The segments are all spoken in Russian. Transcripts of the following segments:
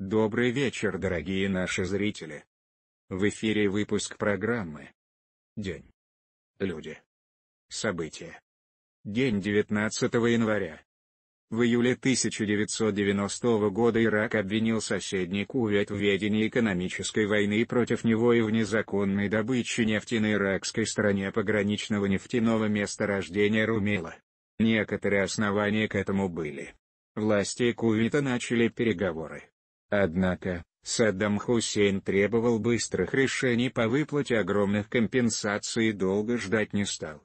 Добрый вечер, дорогие наши зрители. В эфире выпуск программы День. Люди. События. День 19 января. В июле 1990 года Ирак обвинил соседний Кувейт в ведении экономической войны против него и в незаконной добыче нефти на иракской стороне пограничного нефтяного месторождения Румела. Некоторые основания к этому были. Власти Кувейта начали переговоры Однако, Саддам Хусейн требовал быстрых решений по выплате огромных компенсаций и долго ждать не стал.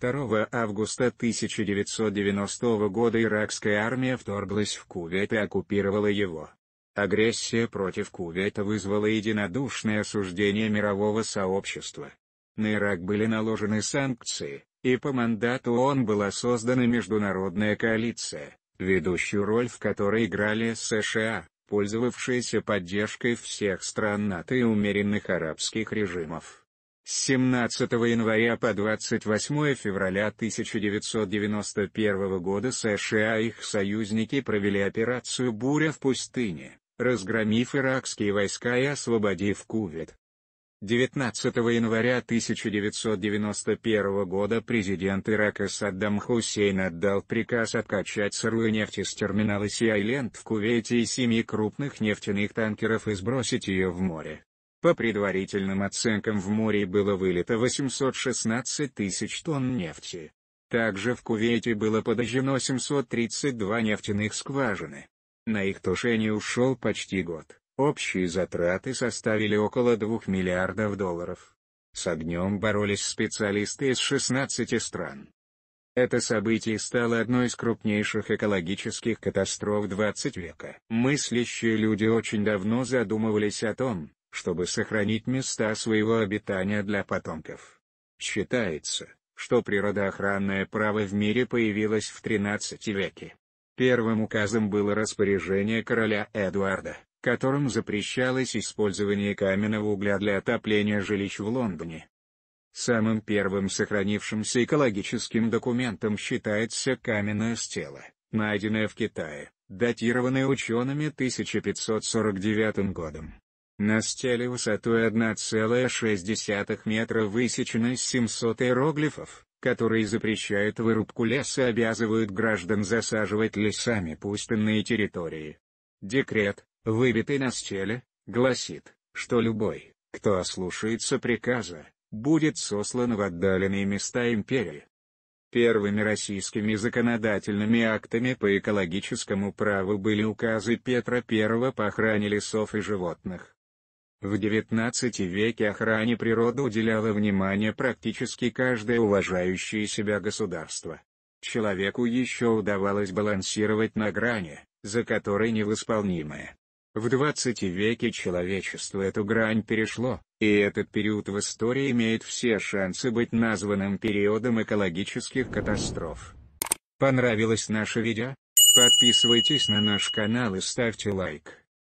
2 августа 1990 года иракская армия вторглась в Кувейт и оккупировала его. Агрессия против Кувейта вызвала единодушное осуждение мирового сообщества. На Ирак были наложены санкции, и по мандату ООН была создана международная коалиция, ведущую роль в которой играли США, пользовавшаяся поддержкой всех стран НАТО и умеренных арабских режимов. С 17 января по 28 февраля 1991 года США и их союзники провели операцию «Буря в пустыне», разгромив иракские войска и освободив Кувет. 19 января 1991 года президент Ирака Саддам Хусейн отдал приказ откачать сырую нефть из терминала си в Кувейте и семи крупных нефтяных танкеров и сбросить ее в море. По предварительным оценкам в море было вылито 816 тысяч тонн нефти. Также в Кувейте было подожжено 732 нефтяных скважины. На их тушение ушел почти год. Общие затраты составили около 2 миллиардов долларов. С огнем боролись специалисты из 16 стран. Это событие стало одной из крупнейших экологических катастроф 20 века. Мыслящие люди очень давно задумывались о том, чтобы сохранить места своего обитания для потомков. Считается, что природоохранное право в мире появилось в 13 веке. Первым указом было распоряжение короля Эдуарда которым запрещалось использование каменного угля для отопления жилищ в Лондоне. Самым первым сохранившимся экологическим документом считается каменное стело, найденное в Китае, датированное учеными 1549 годом. На стеле высотой 1,6 метра высечено 700 иероглифов, которые запрещают вырубку леса и обязывают граждан засаживать лесами пустынные территории. Декрет, выбитый на стеле, гласит, что любой, кто ослушается приказа, будет сослан в отдаленные места империи. Первыми российскими законодательными актами по экологическому праву были указы Петра I по охране лесов и животных. В XIX веке охране природы уделяло внимание практически каждое уважающее себя государство. Человеку еще удавалось балансировать на грани, за которой невосполнимое, в 20 веке человечество эту грань перешло, и этот период в истории имеет все шансы быть названным периодом экологических катастроф. Понравилось наше видео? Подписывайтесь на наш канал и ставьте лайк.